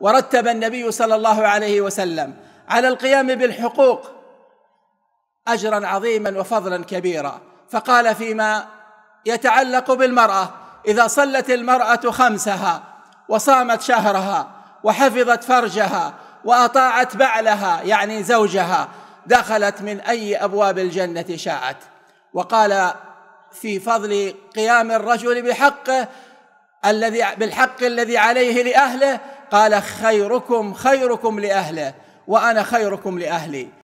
ورتب النبي صلى الله عليه وسلم على القيام بالحقوق اجرا عظيما وفضلا كبيرا فقال فيما يتعلق بالمراه اذا صلت المراه خمسها وصامت شهرها وحفظت فرجها واطاعت بعلها يعني زوجها دخلت من اي ابواب الجنه شاءت وقال في فضل قيام الرجل بحقه الذي بالحق الذي عليه لاهله قال خيركم خيركم لأهله وأنا خيركم لأهلي